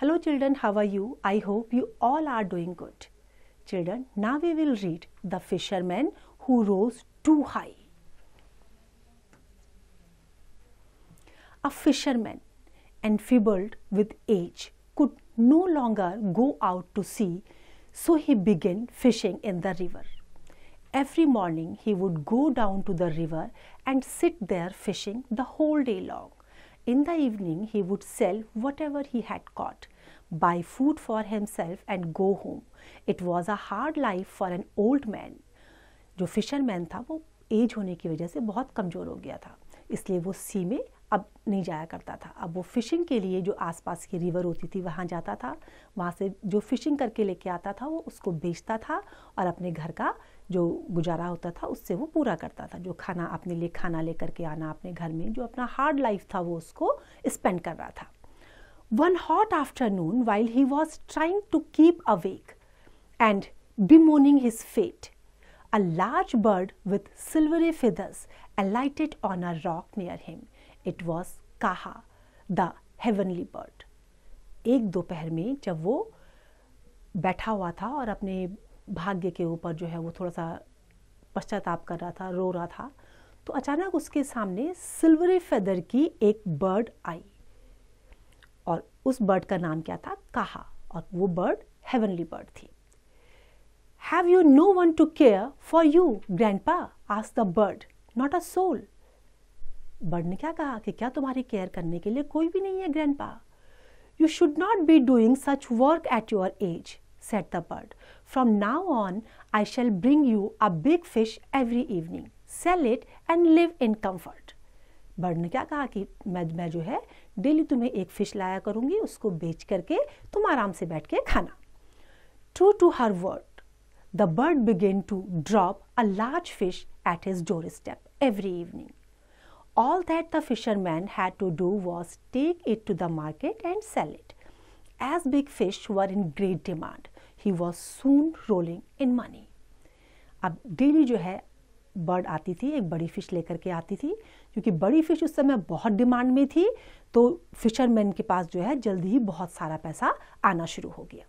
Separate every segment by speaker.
Speaker 1: Hello children, how are you? I hope you all are doing good. Children, now we will read The Fisherman Who Rose Too High. A fisherman, enfeebled with age, could no longer go out to sea, so he began fishing in the river. Every morning he would go down to the river and sit there fishing the whole day long. In the evening, he would sell whatever he had caught, buy food for himself, and go home. It was a hard life for an old man. जो fisherman था वो as होने की वजह से बहुत कमज़ोर हो गया था इसलिए वो सी में अब नहीं जाया करता था अब वो फ़िशिंग के लिए जो आसपास की रिवर होती थी वहाँ जाता था वहाँ से जो फ़िशिंग करके लेके आता था वो उसको बेचता था और अपने घर का जो गुजारा होता था उससे वो पूरा करता था जो खाना अपने लिए खाना लेकर के आना अपने घर में जो अपना हार्ड लाइफ था वो उसको स्पेंड कर रहा था one hot afternoon while he was trying to keep awake and bemoaning his fate. A large bird with silvery feathers alighted on a rock near him it was Kaha the heavenly bird एक दोपहर में जब वो बैठा हुआ था और अपने भाग्य के ऊपर जो है वो थोड़ा सा पश्चाताप कर रहा था रो रहा था तो अचानक उसके सामने सिल्वरी फेदर की एक बर्ड आई और उस बर्ड का नाम क्या था कहा और वो बर्ड हेवनली बर्ड थी have you no one to care for you grandpa आस the bird not a soul bird ने क्या कहा कि क्या तुम्हारी केयर करने के लिए कोई भी नहीं है grandpa you should not be doing such work at your age said the bird From now on, I shall bring you a big fish every evening. Sell it and live in comfort. Bird ने क्या कहा कि मैं मैं जो है daily तुम्हें एक फिश लाया करूंगी उसको बेच करके तुम आराम से बैठ के खाना true to her word the bird began to drop a large fish at his doorstep every evening all that the fisherman had to do was take it to the market and sell it, as big fish were in great demand. He was soon rolling in money अब daily जो है bird आती थी एक बड़ी fish लेकर के आती थी क्योंकि बड़ी फिश उस समय बहुत डिमांड में थी तो फिशरमैन के पास जो है जल्दी ही बहुत सारा पैसा आना शुरू हो गया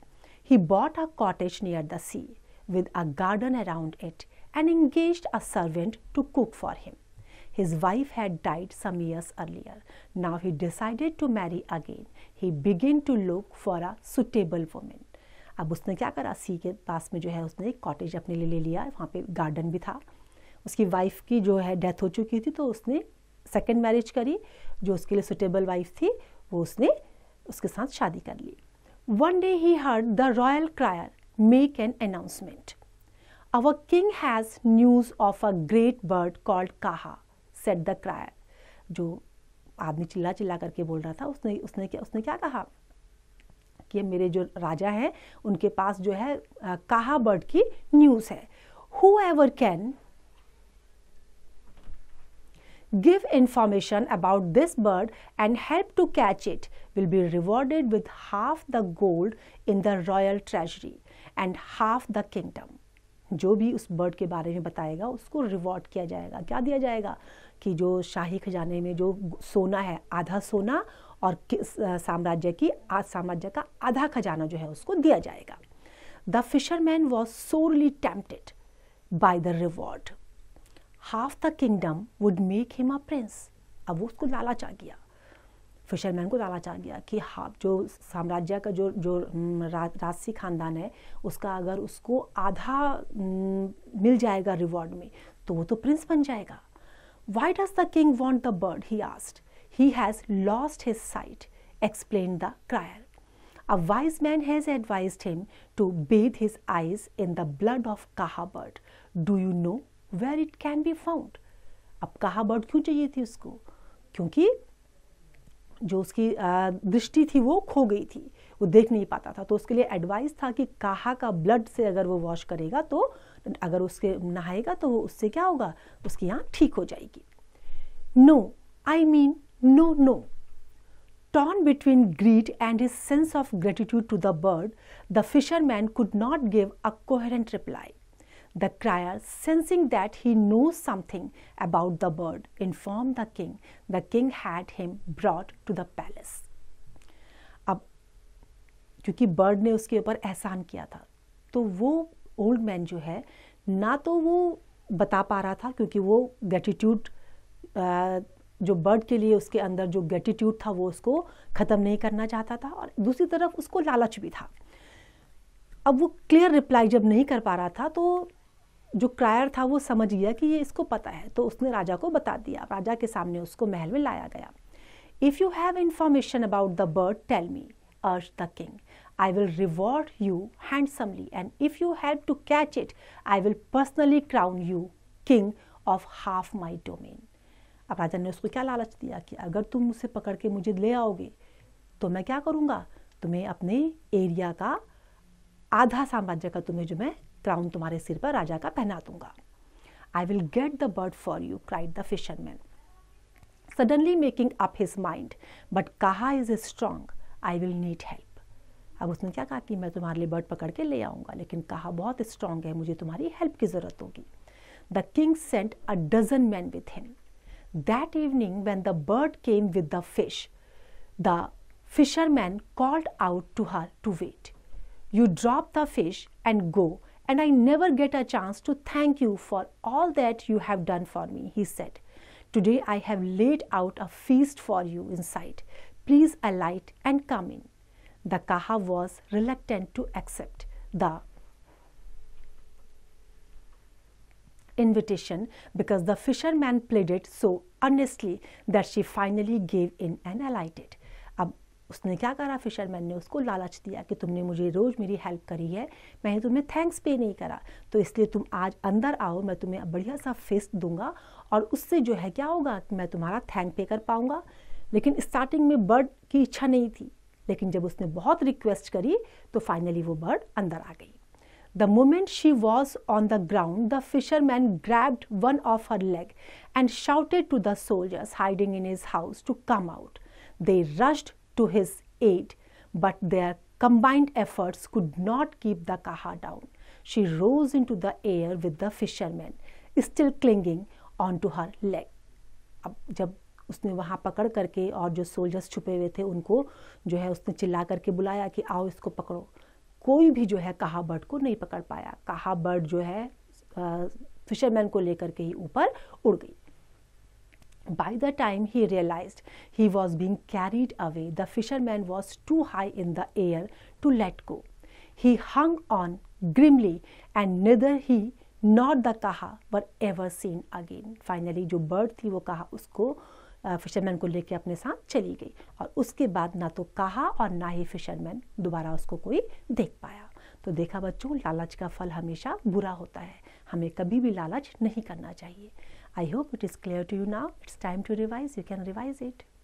Speaker 1: he bought a cottage near the sea with a garden around it and engage a servant to cook for him his wife had died some years earlier now he decided to marry again he began to look for a suitable women अब उसने क्या करा सी के पास में जो है उसने एक कॉटेज अपने लिए ले लिया वहाँ पे गार्डन भी था उसकी वाइफ की जो है डेथ हो चुकी थी तो उसने सेकेंड मैरिज करी जो उसके लिए सुटेबल वाइफ थी वो उसने उसके साथ शादी कर ली one day he heard the royal crier make an announcement our king has news of a great bird called Kaha said the crier जो आदमी चिल्ला चिल्ला करके बोल रहा था उसने उसने क्या उसने क्या कहा कि मेरे जो राजा हैं उनके पास जो है कहा बर्ड की न्यूज है whoever can give information about this bird and help to catch it will be rewarded with half the gold in the royal treasury and half the kingdom जो भी उस बर्ड के बारे में बताएगा उसको रिवॉर्ड किया जाएगा क्या दिया जाएगा कि जो शाही खजाने में जो सोना है आधा सोना और किस साम्राज्य की आज साम्राज्य का आधा खजाना जो है उसको दिया जाएगा the fisherman was sorely tempted by the reward half the kingdom would make him a prince अब वो उसको लालच आ गया फिशरमैन को लालच आ गया कि हाफ जो साम्राज्य का जो जो रा, राजसी खानदान है उसका अगर उसको आधा मिल जाएगा रिवॉर्ड में तो वो तो प्रिंस बन जाएगा why does the king want the bird he asked He has lost his sight, explained the crier. A wise man has advised him to bathe his eyes in the blood of kaha bird. Do you know where it can be found? अब कहा bird क्यों चाहिए थी उसको क्योंकि जो उसकी दृष्टि थी वो खो गई थी वो देख नहीं पाता था तो उसके लिए एडवाइस था कि काहा का ब्लड से अगर वो वॉश करेगा तो अगर उसके नहाएगा तो उससे क्या होगा उसकी आँख ठीक हो जाएगी no I mean No, no. Torn between greed and his sense of gratitude to the bird, the fisherman could not give a coherent reply. The crier, sensing that he knows something about the bird, informed the king. The king had him brought to the palace. ab kyunki bird ne uske upar ehsaan kiya tha to wo old man jo hai na to wo bata pa raha tha kyunki wo gratitude uh, जो bird के लिए उसके अंदर जो gratitude था वो उसको ख़त्म नहीं करना चाहता था और दूसरी तरफ उसको लालच भी था अब वो क्लियर रिप्लाई जब नहीं कर पा रहा था तो जो क्रायर था वो समझ गया कि ये इसको पता है तो उसने राजा को बता दिया राजा के सामने उसको महल में लाया गया if you have information about the bird tell me urge the king I will reward you handsomely and if you have to catch it I will personally crown you king of half my domain अब राजा ने उसको क्या लालच दिया कि अगर तुम उसे पकड़ के मुझे ले आओगे तो मैं क्या करूँगा तुम्हें अपने एरिया का आधा साम्राज्य का तुम्हें जो मैं क्राउन तुम्हारे सिर पर राजा का पहना दूंगा I will get the bird for you cried the fisherman suddenly making up his mind but Kaha is a strong I will need help अब उसने क्या कहा कि मैं तुम्हारे लिए बर्ड पकड़ के ले आऊंगा लेकिन कहा बहुत स्ट्रांग है मुझे तुम्हारी हेल्प की ज़रूरत होगी the king sent a dozen man with him That evening, when the bird came with the fish, the fisherman called out to her to wait. You drop the fish and go, and I never get a chance to thank you for all that you have done for me, he said. Today I have laid out a feast for you inside. Please alight and come in. The Kaha was reluctant to accept. The invitation because the fisherman pleaded so earnestly that she finally gave in and alighted. अब उसने क्या करा fisherman ने उसको लालच दिया कि तुमने मुझे रोज़ मेरी हेल्प करी है मैंने तुम्हें थैंक्स पे नहीं करा तो इसलिए तुम आज अंदर आओ मैं तुम्हें बढ़िया सा फेस दूंगा और उससे जो है क्या होगा मैं तुम्हारा थैंक पे कर पाऊंगा लेकिन स्टार्टिंग में बर्ड की इच्छा नहीं थी लेकिन जब उसने बहुत रिक्वेस्ट करी तो फाइनली वो बर्ड अंदर आ गई The moment she was on the ground, the fisherman grabbed one of her leg and shouted to the soldiers hiding in his house to come out. They rushed to his aid, but their combined efforts could not keep the Kaha down. She rose into the air with the fisherman, still clinging onto her leg. अब जब उसने वहाँ पकड़ करके और जो soldiers छुपे हुए थे उनको जो है उसने चिल्ला करके बुलाया कि आओ इसको पकड़ो कोई भी जो है कहाबर्ड को नहीं पकड़ पाया कहाबर्ड जो है फिशरमैन को लेकर के ही ऊपर उड़ गई By the time he realized he was being carried away, the fisherman was too high in the air to let go. He hung on grimly, and neither he nor the kaha were ever seen again. Finally, जो bird थी वो कहा उसको fisherman को लेकर अपने साथ चली गई और उसके बाद ना तो कहा और ना ही फिशरमैन दोबारा उसको कोई देख पाया तो देखा बच्चों लालच का फल हमेशा बुरा होता है हमें कभी भी लालच नहीं करना चाहिए I hope it is clear to you now it's time to revise you can revise it